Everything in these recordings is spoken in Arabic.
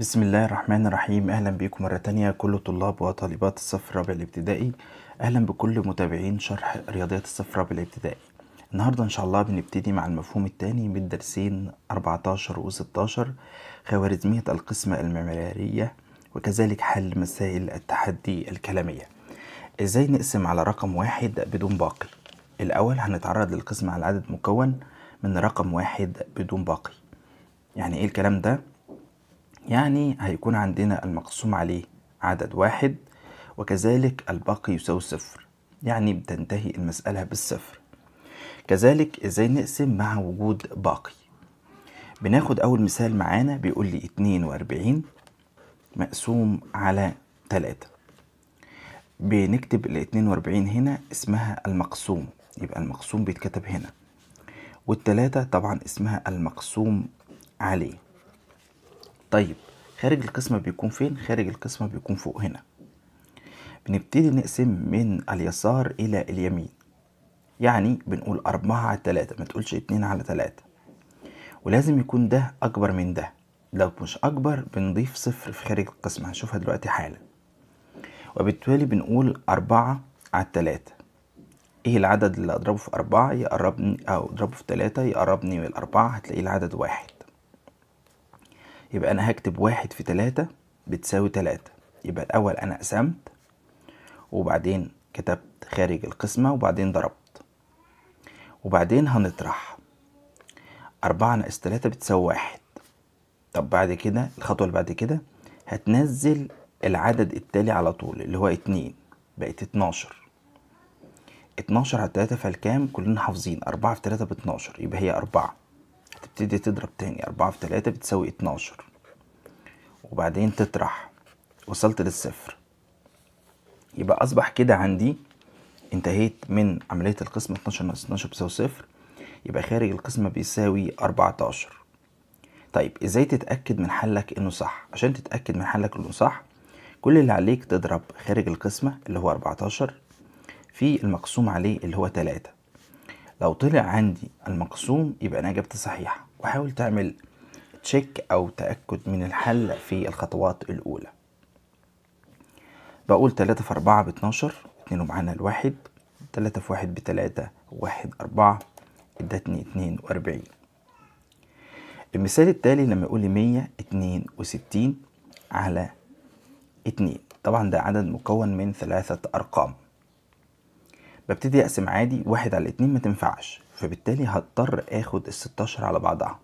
بسم الله الرحمن الرحيم أهلا بكم مرة تانية كل طلاب وطالبات الصف الرابع الابتدائي أهلا بكل متابعين شرح رياضيات الصف الرابع الابتدائي النهاردة إن شاء الله بنبتدي مع المفهوم التاني من درسين 14 و 16 خوارزمية القسمة المعمارية وكذلك حل مسائل التحدي الكلامية إزاي نقسم على رقم واحد بدون باقي الأول هنتعرض للقسمة على عدد مكون من رقم واحد بدون باقي يعني إيه الكلام ده؟ يعني هيكون عندنا المقسوم عليه عدد واحد وكذلك الباقي يساوي صفر يعني بتنتهي المسألة بالصفر كذلك ازاي نقسم مع وجود باقي بناخد أول مثال معانا بيقول لي اتنين وأربعين مقسوم على تلاتة بنكتب ال 42 هنا اسمها المقسوم يبقى المقسوم بيتكتب هنا والتلاتة طبعا اسمها المقسوم عليه طيب خارج القسمة بيكون فين؟ خارج القسمة بيكون فوق هنا بنبتدي نقسم من اليسار إلى اليمين يعني بنقول أربعة على تلاتة ما تقولش اتنين على تلاتة ولازم يكون ده أكبر من ده لو مش أكبر بنضيف صفر في خارج القسمة هنشوفها دلوقتي حالا وبالتالي بنقول أربعة على تلاتة ايه العدد اللي اضربه في أربعة يقربني أو اضربه في تلاتة يقربني من الأربعة هتلاقيه العدد واحد يبقى أنا هكتب واحد في تلاتة بتساوي تلاتة يبقى الأول أنا قسمت وبعدين كتبت خارج القسمة وبعدين ضربت وبعدين هنطرح أربعة ناقص تلاتة بتساوي واحد طب بعد كده الخطوة اللي بعد كده هتنزل العدد التالي على طول اللي هو اتنين بقت اتناشر اتناشر على تلاتة فالكام كلنا حافظين أربعة في تلاتة باتناشر يبقى هي أربعة تبتدي تضرب تاني أربعة في تلاتة بتساوي اتناشر وبعدين تطرح وصلت للصفر يبقى أصبح كده عندي انتهيت من عملية القسم اتناشر ناقص اتناشر بيساوي صفر يبقى خارج القسمة بيساوي أربعتاشر طيب ازاي تتأكد من حلك انه صح عشان تتأكد من حلك انه صح كل اللي عليك تضرب خارج القسمة اللي هو أربعتاشر في المقسوم عليه اللي هو تلاتة لو طلع عندي المقسوم يبقى أنا إجابتي صحيحة وحاول تعمل تشيك أو تأكد من الحل في الخطوات الأولى بقول تلاتة في أربعة باتناشر اتنين ومعانا الواحد تلاتة في واحد بتلاتة واحد أربعة ادتني اتنين وأربعين المثال التالي لما يقول لي مية اتنين وستين على اتنين طبعا ده عدد مكون من ثلاثة أرقام ببتدي اقسم عادي واحد على اتنين ما تنفعش فبالتالي هضطر اخد الستاشر على بعضها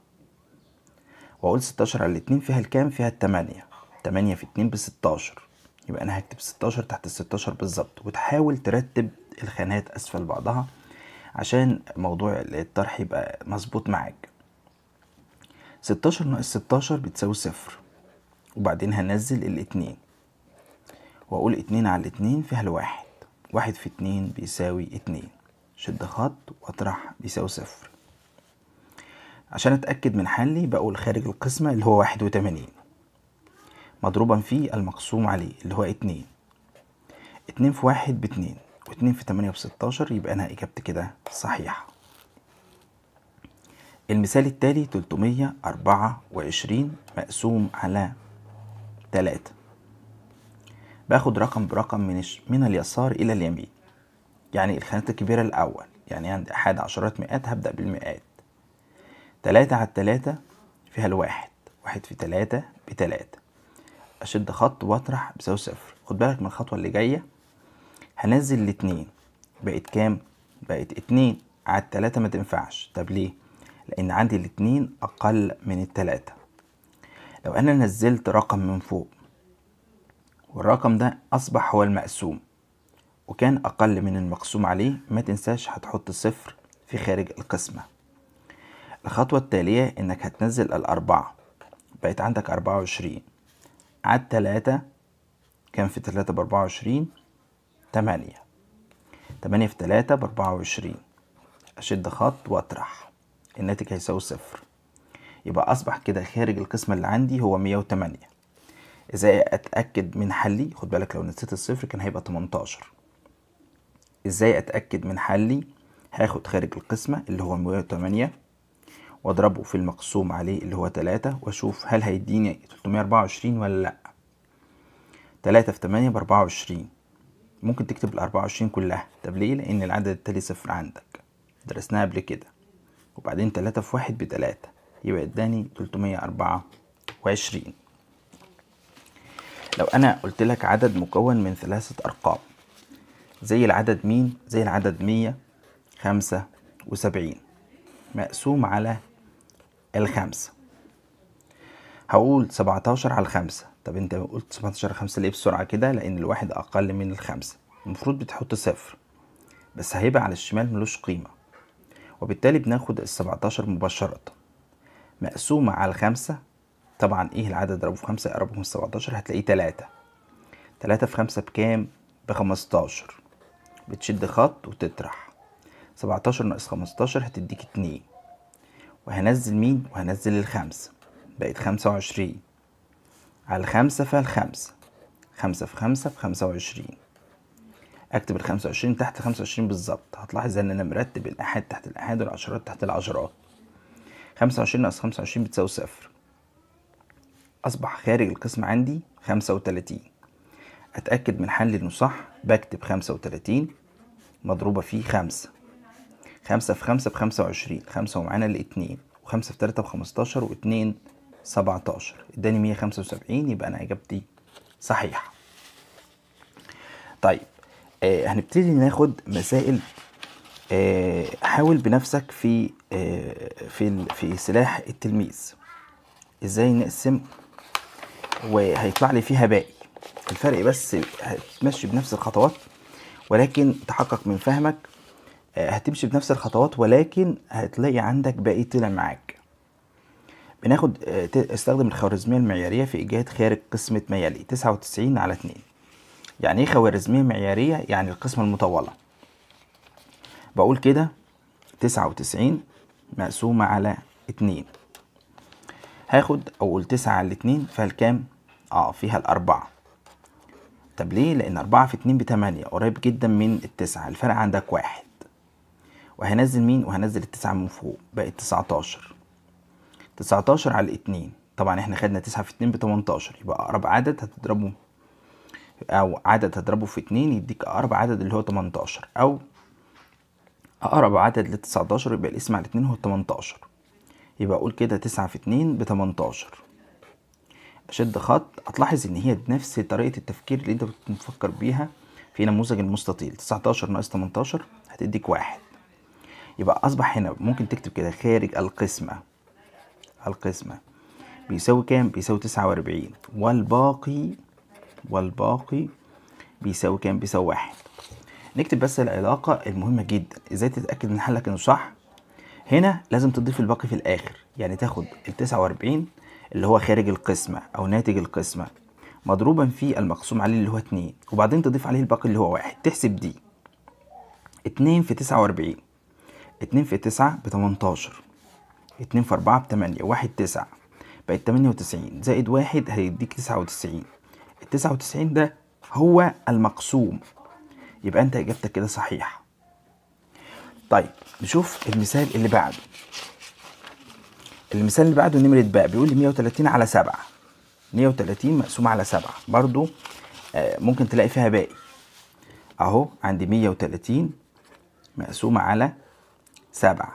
واقول ستاشر على اتنين فيها الكام فيها التمانية تمانية في اتنين بستاشر يبقى انا هكتب ستاشر تحت الستاشر بالظبط وتحاول ترتب الخانات اسفل بعضها عشان موضوع الطرح يبقى مظبوط معاك ستاشر ناقص ستاشر بتساوي صفر وبعدين هنزل الاتنين واقول اتنين على اتنين فيها الواحد واحد في اتنين بيساوي اتنين شد خط واطرح بيساوي صفر عشان اتأكد من حالي بقول خارج القسمة اللي هو واحد وتمانين مضروبا في المقسوم عليه اللي هو اتنين اتنين في واحد باتنين واتنين في تمانية بستاشر يبقى أنا إجابتي كده صحيحة المثال التالي تلتمية أربعة وعشرين مقسوم على تلاتة باخد رقم برقم من من اليسار الى اليمين يعني الخانات الكبيرة الاول يعني عند احد عشرات مئات هبدأ بالمئات تلاتة على التلاتة فيها الواحد واحد في تلاتة بتلاتة اشد خط واطرح بساوي صفر خد بالك من الخطوة اللي جاية هنزل الاتنين بقت كام بقت اتنين على التلاتة ما تنفعش طب ليه لان عندي الاتنين اقل من التلاتة لو انا نزلت رقم من فوق والرقم ده أصبح هو المقسوم وكان أقل من المقسوم عليه ما تنساش هتحط صفر في خارج القسمة الخطوة التالية إنك هتنزل الأربعة بقيت عندك أربعة وعشرين عاد تلاتة كان في تلاتة بأربعة وعشرين تمانية تمانية في تلاتة بأربعة وعشرين أشد خط وأطرح الناتج هيساوي صفر يبقى أصبح كده خارج القسمة اللي عندي هو مية وتمانية ازاي اتاكد من حلي خد بالك لو نسيت الصفر كان هيبقى 18 ازاي اتاكد من حلي هاخد خارج القسمه اللي هو 108 واضربه في المقسوم عليه اللي هو 3 واشوف هل هيديني 324 ولا لا 3 في 8 ب 24 ممكن تكتب ال 24 كلها طب ليه لان العدد التالي صفر عندك درسناها قبل كده وبعدين 3 في 1 ب 3 يبقى اداني 324 لو أنا قلت لك عدد مكون من ثلاثة أرقام زي العدد مين؟ زي العدد مية خمسة وسبعين مقسوم على الخمسة هقول سبعتاشر على الخمسة طب انت قلت سبعتاشر على خمسة ليه بسرعة كده؟ لأن الواحد أقل من الخمسة المفروض بتحط صفر بس هيبقى على الشمال ملوش قيمة وبالتالي بناخد السبعتاشر مباشرة مقسومة على الخمسة طبعا ايه العدد اضربه في خمسة اضربه في سبعتاشر هتلاقيه تلاتة تلاتة في خمسة بكام بخمستاشر بتشد خط وتطرح سبعتاشر ناقص خمستاشر هتديك اتنين وهنزل مين وهنزل الخمسة بقت خمسة وعشرين على الخمسة فالخمسة خمسة في خمسة في خمسة وعشرين اكتب الخمسة وعشرين تحت خمسة وعشرين بالظبط هتلاحظ ان انا مرتب الاحاد تحت الاحاد والعشرات تحت العشرات خمسة وعشرين ناقص خمسة وعشرين بتساوي صفر أصبح خارج القسم عندي 35 أتأكد من حل إنه صح بكتب 35 مضروبة فيه 5 5 في 5 ب 25 5 ومعانا 2 و5 في 3 ب 15 و2 17 اداني 175 يبقى أنا إجابتي صحيحة طيب آه هنبتدي ناخد مسائل آه حاول بنفسك في آه في في سلاح التلميذ ازاي نقسم وهيطلع لي فيها باقي الفرق بس هتمشي بنفس الخطوات ولكن تحقق من فهمك آه، هتمشي بنفس الخطوات ولكن هتلاقي عندك باقي طلع معاك بناخد آه، استخدم الخوارزمية المعيارية في إيجاد خارج قسمة يلي تسعة وتسعين على اتنين يعني ايه خوارزمية معيارية يعني القسمة المطولة بقول كده تسعة وتسعين مقسومة على اتنين هاخد اقول تسعة على اتنين فيها الكام اه فيها الاربعة طب ليه لان اربعة في اتنين بتمانية قريب جدا من التسعة الفرق عندك واحد وهنزل مين وهنزل التسعة من فوق بقت تسعتاشر تسعتاشر على اتنين طبعا احنا خدنا تسعة في اتنين بتمنتاشر يبقى اقرب عدد هتضربه او عدد هتضربه في اتنين يديك اقرب عدد اللي هو تمنتاشر او اقرب عدد لتسعتاشر يبقى الاسم على اتنين هو تمنتاشر يبقى اقول كده تسعة في اتنين بتمنتاشر اشد خط هتلاحظ ان هي بنفس طريقة التفكير اللي انت بتفكر بيها في نموذج المستطيل تسعتاشر ناقص تمنتاشر هتديك واحد يبقى اصبح هنا ممكن تكتب كده خارج القسمة القسمة بيساوي كام بيساوي تسعة واربعين والباقي والباقي بيساوي كام بيساوي واحد نكتب بس العلاقة المهمة جدا ازاي تتأكد ان حلك انه صح هنا لازم تضيف الباقي في الاخر يعني تاخد ال 49 اللي هو خارج القسمة او ناتج القسمة مضروبا في المقسوم عليه اللي هو 2 وبعدين تضيف عليه الباقي اللي هو 1 تحسب دي 2 في 49 2 في 9 ب 18 2 في 4 ب 8 1 9 بقت 98 زائد 1 هيديك 99 ال 99 ده هو المقسوم يبقى انت اجابتك كده صحيحه طيب نشوف المثال اللي بعده المثال اللي بعده نمرة ب بيقول لي 130 على 7 130 مقسومة على 7 برضو آه، ممكن تلاقي فيها باقي اهو عندي 130 مقسومة على 7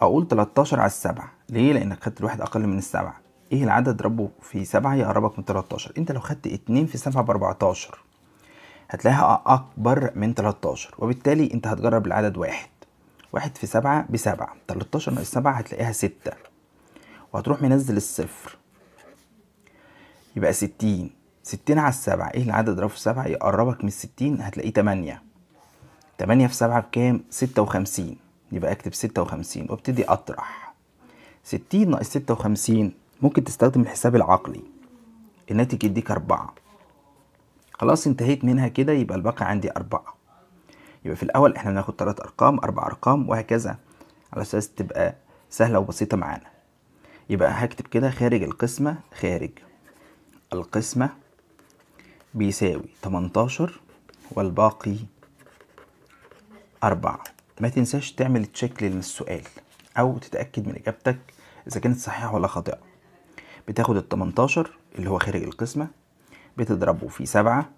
اقول 13 على 7 ليه لانك خدت الواحد اقل من السبعة ايه العدد ربه في 7 يقربك من 13 انت لو خدت 2 في 7 ب 14 هتلاقيها أكبر من 13 وبالتالي أنت هتجرب العدد واحد واحد في سبعة بسبعة 13 ناقص سبعة هتلاقيها ستة وهتروح منزل الصفر يبقى ستين ستين على السبعة ايه العدد رفع في سبعة يقربك من الستين هتلاقيه تمانية تمانية في سبعة بكام ستة وخمسين يبقى اكتب ستة وخمسين وابتدي اطرح ستين ناقص ستة وخمسين ممكن تستخدم الحساب العقلي الناتج يديك أربعة خلاص انتهيت منها كده يبقى الباقي عندي أربعة يبقى في الأول إحنا بناخد تلات أرقام أربع أرقام وهكذا على أساس تبقى سهلة وبسيطة معانا يبقى هكتب كده خارج القسمة خارج القسمة بيساوي تمنتاشر والباقي أربعة ما تنساش تعمل تشيك للسؤال أو تتأكد من إجابتك إذا كانت صحيحة ولا خاطئة بتاخد التمنتاشر اللي هو خارج القسمة بتضربه في سبعة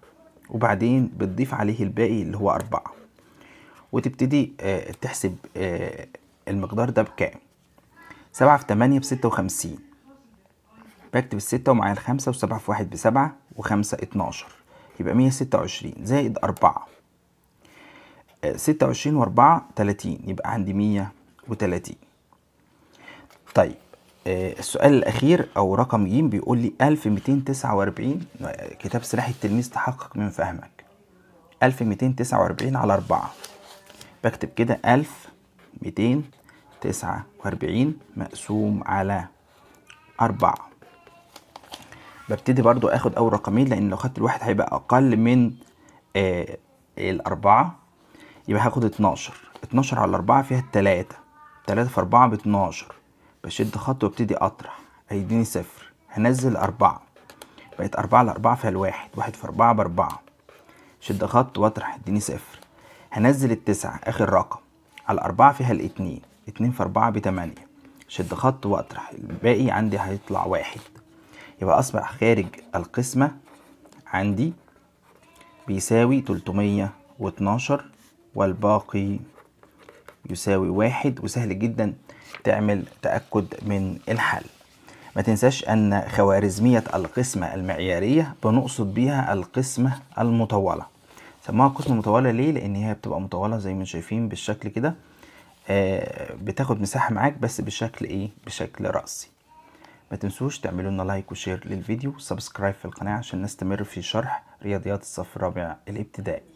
وبعدين بتضيف عليه الباقي اللي هو أربعة وتبتدي آه، تحسب آه، المقدار ده بكام سبعة في تمانية بستة وخمسين بكتب الستة ومعايا الخمسة وسبعة في واحد بسبعة وخمسة اتناشر يبقى مية ستة وعشرين زائد أربعة آه، ستة وعشرين وأربعة تلاتين يبقى عندي مية وتلاتين طيب آه، السؤال الأخير أو رقم ج بيقول لي 1249 كتاب سلاح التلميذ تحقق من فهمك 1249 على 4 بكتب كده 1249 مقسوم على 4 ببتدي برضو اخد أول رقمين لأن لو خدت الواحد هيبقى أقل من آه الأربعة يبقى هاخد 12 12 على 4 فيها 3 3 في 4 ب 12 بشد خط وابتدي اطرح هيديني صفر هنزل أربعة بقت أربعة لأربعة فيها الواحد واحد في أربعة بأربعة شد خط وأطرح اديني صفر هنزل التسعة آخر رقم على أربعة فيها الاتنين اتنين في أربعة بتمانية شد خط وأطرح الباقي عندي هيطلع واحد يبقى أصبح خارج القسمة عندي بيساوي تلتمية واتناشر والباقي يساوي واحد وسهل جدا تعمل تأكد من الحل ما تنساش أن خوارزمية القسمة المعيارية بنقصد بيها القسمة المطولة سموها قسمة مطولة ليه؟ لأن هي بتبقى مطولة زي ما شايفين بالشكل كده آه بتاخد مساحة معاك بس بشكل إيه؟ بشكل رأسي ما تنسوش تعملوا لنا لايك وشير للفيديو وسبسكرايب في القناة عشان نستمر في شرح رياضيات الصف الرابع الابتدائي